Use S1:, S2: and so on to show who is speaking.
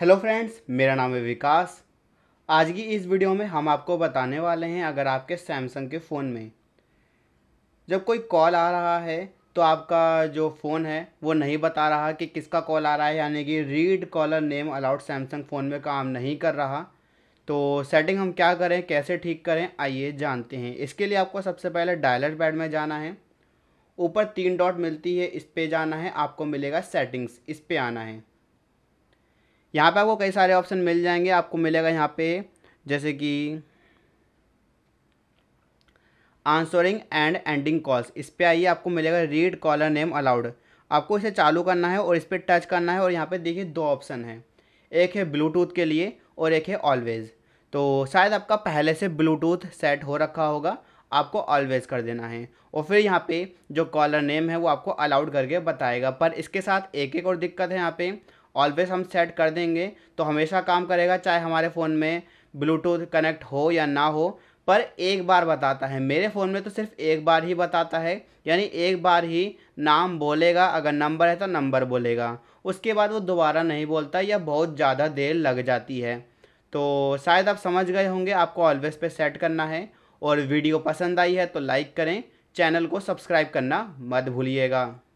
S1: hello friends मेरा नाम है विकास आज की इस वीडियो में हम आपको बताने वाले हैं अगर आपके सैमसंग के फ़ोन में जब कोई कॉल आ रहा है तो आपका जो फ़ोन है वो नहीं बता रहा कि किसका कॉल आ रहा है यानी कि read caller name aloud Samsung phone में काम नहीं कर रहा तो सेटिंग हम क्या करें कैसे ठीक करें आइए जानते हैं इसके लिए आपको सबसे पहले डायलर पैड में जाना है ऊपर तीन डॉट मिलती है इस पर जाना है आपको मिलेगा सेटिंग्स इस पर आना है यहाँ पे आपको कई सारे ऑप्शन मिल जाएंगे आपको मिलेगा यहाँ पे जैसे कि आंसरिंग एंड एंडिंग कॉल्स इस पर आइए आपको मिलेगा रीड कॉलर नेम अलाउड आपको इसे चालू करना है और इस पर टच करना है और यहाँ पे देखिए दो ऑप्शन है एक है ब्लूटूथ के लिए और एक है ऑलवेज़ तो शायद आपका पहले से ब्लूटूथ सेट हो रखा होगा आपको ऑलवेज़ कर देना है और फिर यहाँ पे जो कॉलर नेम है वो आपको अलाउड करके बताएगा पर इसके साथ एक एक और दिक्कत है यहाँ पे ऑलवेज़ हम सेट कर देंगे तो हमेशा काम करेगा चाहे हमारे फ़ोन में ब्लूटूथ कनेक्ट हो या ना हो पर एक बार बताता है मेरे फ़ोन में तो सिर्फ एक बार ही बताता है यानी एक बार ही नाम बोलेगा अगर नंबर है तो नंबर बोलेगा उसके बाद वो दोबारा नहीं बोलता या बहुत ज़्यादा देर लग जाती है तो शायद आप समझ गए होंगे आपको ऑलवेज़ पे सेट करना है और वीडियो पसंद आई है तो लाइक करें चैनल को सब्सक्राइब करना मत भूलिएगा